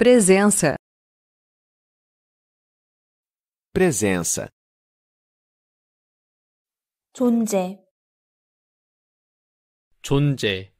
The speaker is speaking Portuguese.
Presença. Presença. 존재. 존재.